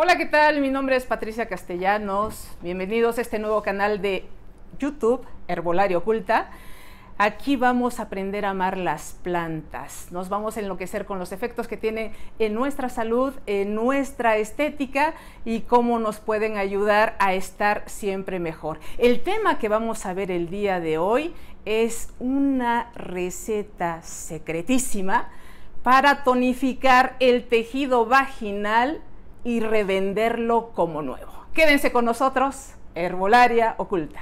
Hola, ¿qué tal? Mi nombre es Patricia Castellanos. Bienvenidos a este nuevo canal de YouTube, Herbolario Oculta. Aquí vamos a aprender a amar las plantas. Nos vamos a enloquecer con los efectos que tiene en nuestra salud, en nuestra estética y cómo nos pueden ayudar a estar siempre mejor. El tema que vamos a ver el día de hoy es una receta secretísima para tonificar el tejido vaginal y revenderlo como nuevo. Quédense con nosotros, Herbolaria Oculta.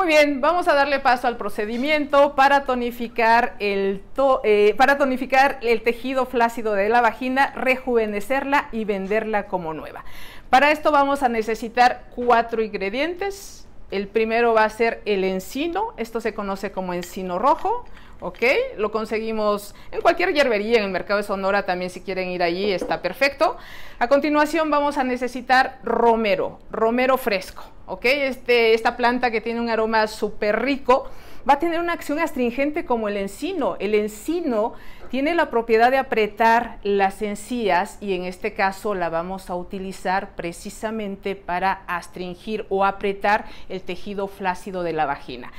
Muy bien, vamos a darle paso al procedimiento para tonificar el, eh, para tonificar el tejido flácido de la vagina, rejuvenecerla y venderla como nueva. Para esto vamos a necesitar cuatro ingredientes. El primero va a ser el encino, esto se conoce como encino rojo, ¿ok? Lo conseguimos en cualquier hierbería, en el mercado de Sonora también si quieren ir allí está perfecto. A continuación vamos a necesitar romero, romero fresco, este, esta planta que tiene un aroma súper rico va a tener una acción astringente como el encino. El encino tiene la propiedad de apretar las encías y en este caso la vamos a utilizar precisamente para astringir o apretar el tejido flácido de la vagina.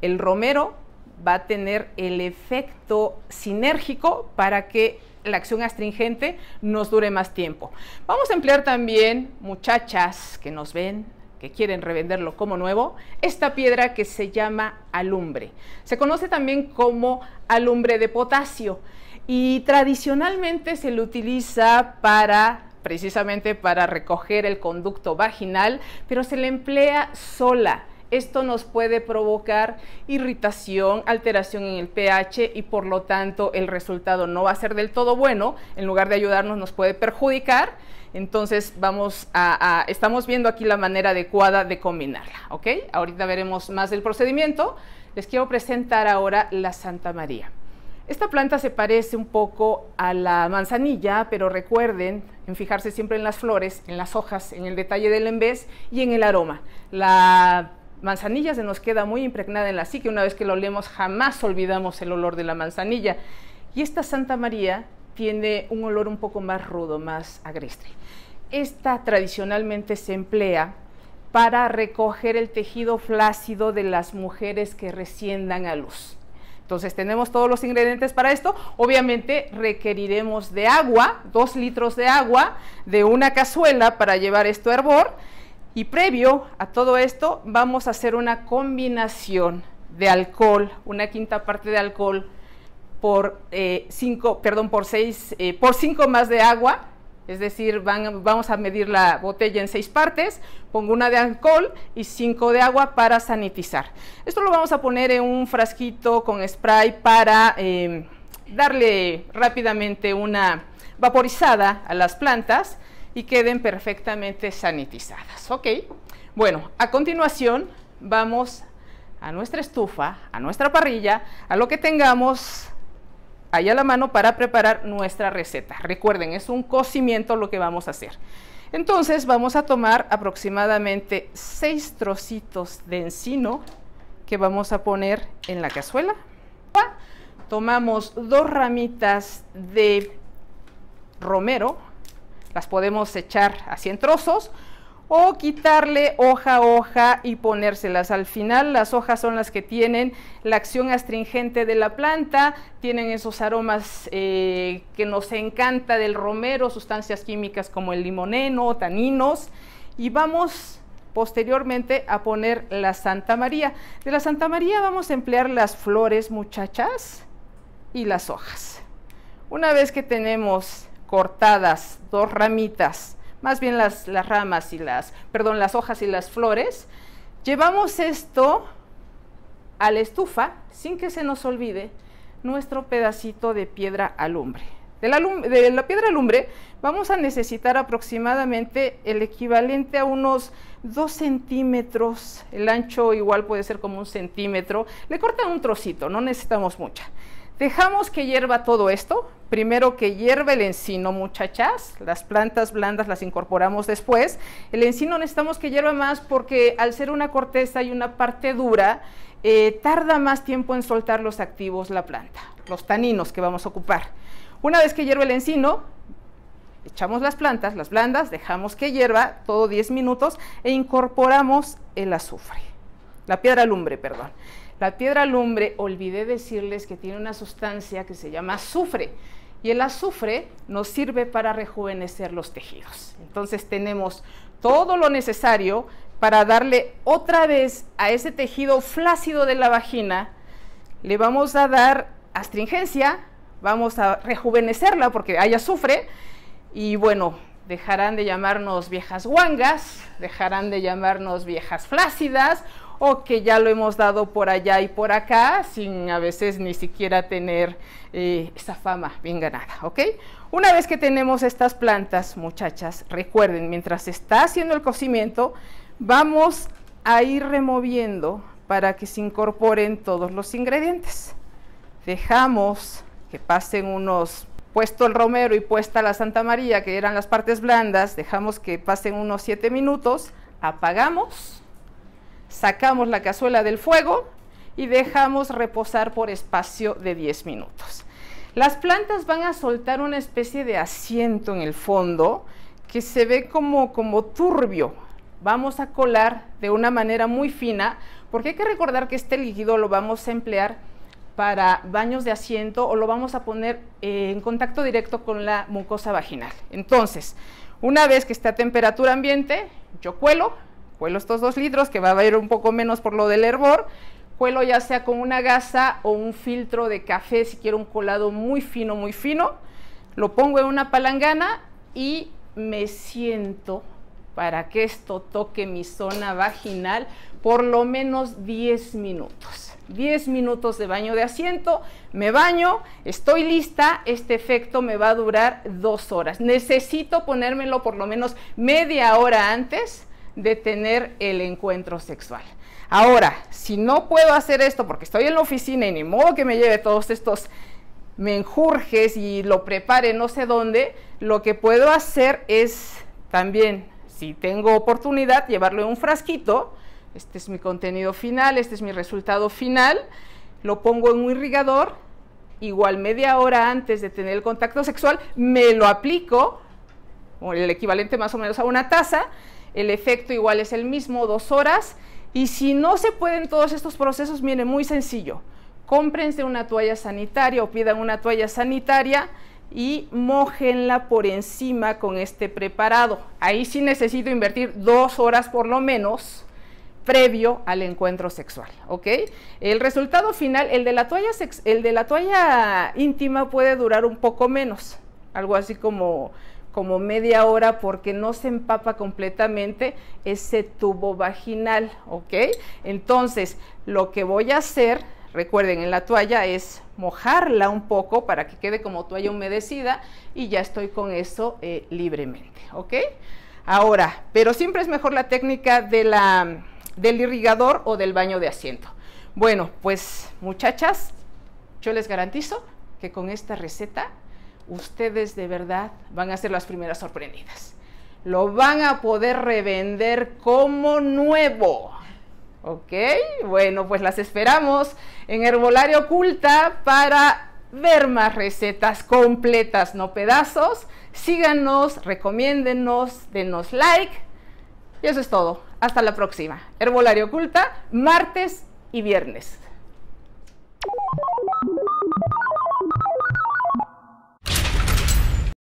El romero va a tener el efecto sinérgico para que la acción astringente nos dure más tiempo. Vamos a emplear también, muchachas que nos ven, que quieren revenderlo como nuevo, esta piedra que se llama alumbre. Se conoce también como alumbre de potasio y tradicionalmente se le utiliza para precisamente para recoger el conducto vaginal, pero se le emplea sola esto nos puede provocar irritación, alteración en el pH y por lo tanto el resultado no va a ser del todo bueno. En lugar de ayudarnos nos puede perjudicar. Entonces vamos a, estamos viendo aquí la manera adecuada de combinarla, ¿ok? Ahorita veremos más del procedimiento. Les quiero presentar ahora la Santa María. Esta planta se parece un poco a la manzanilla, pero recuerden en fijarse siempre en las flores, en las hojas, en el detalle del embés y en el aroma. La manzanilla se nos queda muy impregnada en la psique. Una vez que lo olemos, jamás olvidamos el olor de la manzanilla. Y esta Santa María tiene un olor un poco más rudo, más agreste. Esta tradicionalmente se emplea para recoger el tejido flácido de las mujeres que recién dan a luz. Entonces tenemos todos los ingredientes para esto. Obviamente requeriremos de agua, dos litros de agua, de una cazuela para llevar esto a hervor y previo a todo esto vamos a hacer una combinación de alcohol, una quinta parte de alcohol por eh, cinco por eh, por más de agua, es decir, vamos a medir la botella en seis partes, pongo una de alcohol y cinco de agua para sanitizar. Esto lo vamos a poner en un frasquito con spray para eh, darle rápidamente una vaporizada a las plantas y queden perfectamente sanitizadas, ¿ok? Bueno, a continuación vamos a nuestra estufa, a nuestra parrilla, a lo que tengamos ahí a la mano para preparar nuestra receta. Recuerden, es un cocimiento lo que vamos a hacer. Entonces vamos a tomar aproximadamente 6 trocitos de encino que vamos a poner en la cazuela. Tomamos dos ramitas de romero, las podemos echar así en trozos o quitarle hoja a hoja y ponérselas. Al final las hojas son las que tienen la acción astringente de la planta, tienen esos aromas eh, que nos encanta del romero, sustancias químicas como el limoneno, taninos, y vamos posteriormente a poner la Santa María. De la Santa María vamos a emplear las flores muchachas y las hojas. Una vez que tenemos cortadas, dos ramitas, más bien las, ramas y las, perdón, las hojas y las flores, llevamos esto a la estufa sin que se nos olvide nuestro pedacito de piedra alumbre. De la, de la, piedra alumbre vamos a necesitar aproximadamente el equivalente a unos dos centímetros, el ancho igual puede ser como un centímetro, le cortan un trocito, no necesitamos mucha. Dejamos que hierva todo esto. Primero que hierva el encino, muchachas. Las plantas blandas las incorporamos después. El encino necesitamos que hierva más porque al ser una corteza y una parte dura, eh, tarda más tiempo en soltar los activos la planta, los taninos que vamos a ocupar. Una vez que hierva el encino, echamos las plantas, las blandas, dejamos que hierva todo 10 minutos e incorporamos el azufre, la piedra lumbre, perdón. La piedra lumbre, olvidé decirles que tiene una sustancia que se llama azufre y el azufre nos sirve para rejuvenecer los tejidos. Entonces tenemos todo lo necesario para darle otra vez a ese tejido flácido de la vagina, le vamos a dar astringencia, vamos a rejuvenecerla porque hay azufre y bueno, dejarán de llamarnos viejas guangas, dejarán de llamarnos viejas flácidas o que ya lo hemos dado por allá y por acá sin a veces ni siquiera tener eh, esa fama bien ganada, ¿ok? Una vez que tenemos estas plantas, muchachas, recuerden, mientras está haciendo el cocimiento, vamos a ir removiendo para que se incorporen todos los ingredientes. Dejamos que pasen unos puesto el romero y puesta la Santa María, que eran las partes blandas, dejamos que pasen unos 7 minutos, apagamos sacamos la cazuela del fuego y dejamos reposar por espacio de 10 minutos. Las plantas van a soltar una especie de asiento en el fondo que se ve como, turbio. Vamos a colar de una manera muy fina porque hay que recordar que este líquido lo vamos a emplear para baños de asiento o lo vamos a poner eh, en contacto directo con la mucosa vaginal. Entonces, una vez que está a temperatura ambiente, yo cuelo, Cuelo estos dos litros, que va a ir un poco menos por lo del hervor. Cuelo ya sea con una gasa o un filtro de café, si quiero un colado muy fino, muy fino. Lo pongo en una palangana y me siento para que esto toque mi zona vaginal por lo menos 10 minutos. 10 minutos de baño de asiento, me baño, estoy lista, este efecto me va a durar dos horas. Necesito ponérmelo por lo menos media hora antes de tener el encuentro sexual. Ahora, si no puedo hacer esto porque estoy en la oficina y ni modo que me lleve todos estos menjurjes y lo prepare no sé dónde, lo que puedo hacer es también, si tengo oportunidad, llevarlo en un frasquito. Este es mi contenido final, este es mi resultado final. Lo pongo en un irrigador, igual media hora antes de tener el contacto sexual, me lo aplico o el equivalente más o menos a una taza, el efecto igual es el mismo, dos horas, y si no se pueden todos estos procesos, viene muy sencillo, cómprense una toalla sanitaria o pidan una toalla sanitaria y mojenla por encima con este preparado. Ahí sí necesito invertir dos horas por lo menos previo al encuentro sexual, ¿ok? El resultado final, el de la toalla, el de la toalla íntima puede durar un poco menos, algo así como como media hora porque no se empapa completamente ese tubo vaginal, ¿ok? Entonces, lo que voy a hacer, recuerden, en la toalla es mojarla un poco para que quede como toalla humedecida y ya estoy con eso eh, libremente, ¿ok? Ahora, pero siempre es mejor la técnica de la, del irrigador o del baño de asiento. Bueno, pues muchachas, yo les garantizo que con esta receta ustedes de verdad van a ser las primeras sorprendidas. Lo van a poder revender como nuevo. ¿Ok? Bueno, pues las esperamos en Herbolario Oculta para ver más recetas completas, no pedazos. Síganos, recomiéndenos, denos like. Y eso es todo. Hasta la próxima. Herbolario Oculta, martes y viernes.